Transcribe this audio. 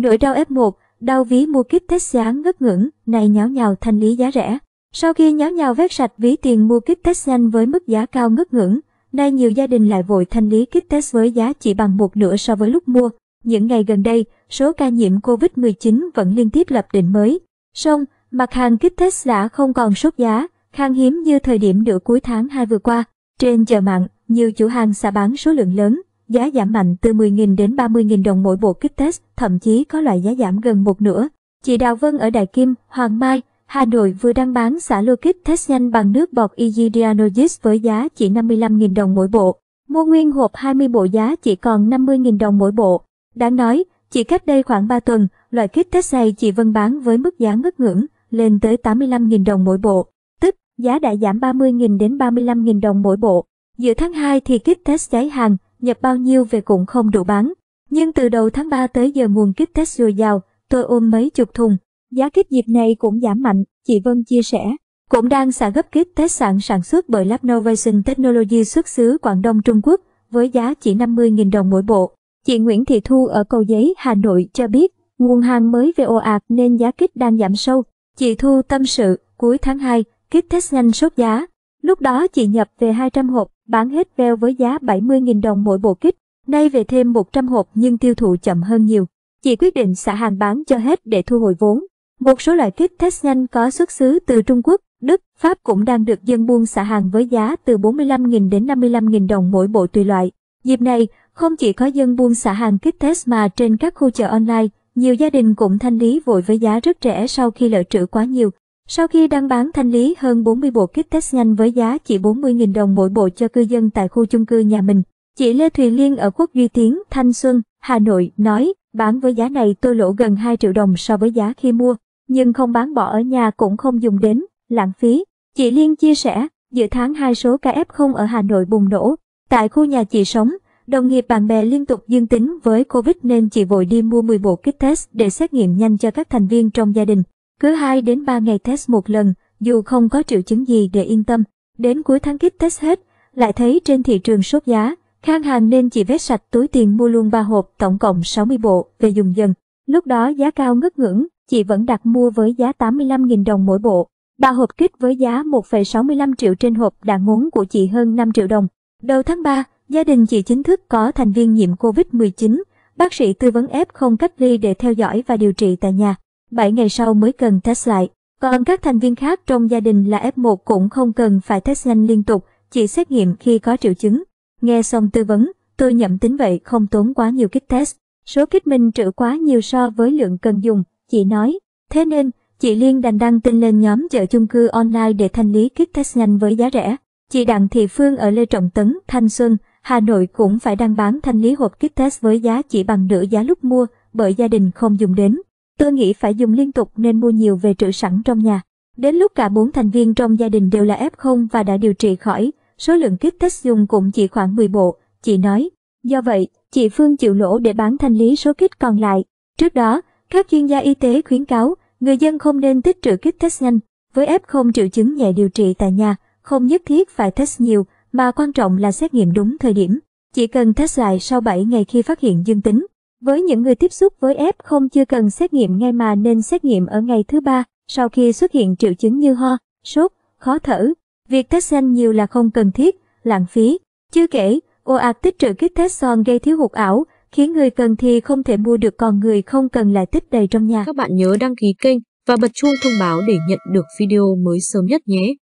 Nỗi đau F1, đau ví mua kích sáng ngất ngưỡng, này nháo nhào thanh lý giá rẻ. Sau khi nháo nhào vét sạch ví tiền mua kích Tesla với mức giá cao ngất ngưỡng, nay nhiều gia đình lại vội thanh lý kích test với giá chỉ bằng một nửa so với lúc mua. Những ngày gần đây, số ca nhiễm COVID-19 vẫn liên tiếp lập đỉnh mới. Song, mặt hàng kích test đã không còn sốt giá, khan hiếm như thời điểm nửa cuối tháng 2 vừa qua. Trên chợ mạng, nhiều chủ hàng xả bán số lượng lớn, giá giảm mạnh từ 10.000 đến 30.000 đồng mỗi bộ kit test, thậm chí có loại giá giảm gần một nửa. Chị Đào Vân ở Đại Kim, Hoàng Mai, Hà Nội vừa đăng bán xả lô kit test nhanh bằng nước bọt Egidianogis với giá chỉ 55.000 đồng mỗi bộ. Mua nguyên hộp 20 bộ giá chỉ còn 50.000 đồng mỗi bộ. Đáng nói, chỉ cách đây khoảng 3 tuần, loại kit test này chị Vân bán với mức giá ngất ngưỡng lên tới 85.000 đồng mỗi bộ, tức giá đã giảm 30.000 đến 35.000 đồng mỗi bộ. Giữa tháng 2 thì kit test cháy hàng, nhập bao nhiêu về cũng không đủ bán. Nhưng từ đầu tháng 3 tới giờ nguồn kích test dồi dào, tôi ôm mấy chục thùng. Giá kích dịp này cũng giảm mạnh, chị Vân chia sẻ. Cũng đang xả gấp kích test sạn sản xuất bởi Lab Novation Technology xuất xứ Quảng Đông Trung Quốc với giá chỉ 50.000 đồng mỗi bộ. Chị Nguyễn Thị Thu ở Cầu Giấy, Hà Nội cho biết, nguồn hàng mới về ồ ạt nên giá kích đang giảm sâu. Chị Thu tâm sự, cuối tháng 2, kích test nhanh sốt giá. Lúc đó chị nhập về 200 hộp, bán hết veo với giá 70.000 đồng mỗi bộ kích, nay về thêm 100 hộp nhưng tiêu thụ chậm hơn nhiều. Chị quyết định xả hàng bán cho hết để thu hồi vốn. Một số loại kit test nhanh có xuất xứ từ Trung Quốc, Đức, Pháp cũng đang được dân buôn xả hàng với giá từ 45.000 đến 55.000 đồng mỗi bộ tùy loại. Dịp này, không chỉ có dân buôn xả hàng kit test mà trên các khu chợ online, nhiều gia đình cũng thanh lý vội với giá rất rẻ sau khi lợi trữ quá nhiều. Sau khi đăng bán thanh lý hơn 40 bộ kit test nhanh với giá chỉ 40.000 đồng mỗi bộ cho cư dân tại khu chung cư nhà mình, chị Lê Thùy Liên ở Quốc Duy Tiến, Thanh Xuân, Hà Nội nói, bán với giá này tôi lỗ gần 2 triệu đồng so với giá khi mua, nhưng không bán bỏ ở nhà cũng không dùng đến, lãng phí. Chị Liên chia sẻ, giữa tháng 2 số ca F0 ở Hà Nội bùng nổ, tại khu nhà chị sống, đồng nghiệp bạn bè liên tục dương tính với Covid nên chị vội đi mua 10 bộ kit test để xét nghiệm nhanh cho các thành viên trong gia đình. Cứ 2 đến 3 ngày test một lần, dù không có triệu chứng gì để yên tâm. Đến cuối tháng kit test hết, lại thấy trên thị trường sốt giá, Khang Hàng nên chỉ vét sạch túi tiền mua luôn 3 hộp tổng cộng 60 bộ về dùng dần. Lúc đó giá cao ngất ngưỡng, chị vẫn đặt mua với giá 85.000 đồng mỗi bộ. 3 hộp kit với giá 1,65 triệu trên hộp đã ngốn của chị hơn 5 triệu đồng. Đầu tháng 3, gia đình chị chính thức có thành viên nhiễm COVID-19, bác sĩ tư vấn f không cách ly để theo dõi và điều trị tại nhà. 7 ngày sau mới cần test lại. Còn các thành viên khác trong gia đình là F1 cũng không cần phải test nhanh liên tục, chỉ xét nghiệm khi có triệu chứng. Nghe xong tư vấn, tôi nhậm tính vậy không tốn quá nhiều kit test. Số kit mình trữ quá nhiều so với lượng cần dùng, chị nói. Thế nên, chị Liên đành đăng tin lên nhóm chợ chung cư online để thanh lý kit test nhanh với giá rẻ. Chị Đặng Thị Phương ở Lê Trọng Tấn, Thanh Xuân, Hà Nội cũng phải đăng bán thanh lý hộp kit test với giá chỉ bằng nửa giá lúc mua bởi gia đình không dùng đến. Tôi nghĩ phải dùng liên tục nên mua nhiều về trữ sẵn trong nhà. Đến lúc cả bốn thành viên trong gia đình đều là F0 và đã điều trị khỏi, số lượng kit test dùng cũng chỉ khoảng 10 bộ, chị nói. Do vậy, chị Phương chịu lỗ để bán thanh lý số kit còn lại. Trước đó, các chuyên gia y tế khuyến cáo người dân không nên tích trữ kit test nhanh. Với F0 triệu chứng nhẹ điều trị tại nhà, không nhất thiết phải test nhiều, mà quan trọng là xét nghiệm đúng thời điểm. Chỉ cần test lại sau 7 ngày khi phát hiện dương tính. Với những người tiếp xúc với F0 chưa cần xét nghiệm ngay mà nên xét nghiệm ở ngày thứ ba, sau khi xuất hiện triệu chứng như ho, sốt, khó thở. Việc test nhanh nhiều là không cần thiết, lãng phí. Chưa kể, ồ ạt tích trữ kit test son gây thiếu hụt ảo, khiến người cần thì không thể mua được còn người không cần lại tích đầy trong nhà. Các bạn nhớ đăng ký kênh và bật chuông thông báo để nhận được video mới sớm nhất nhé.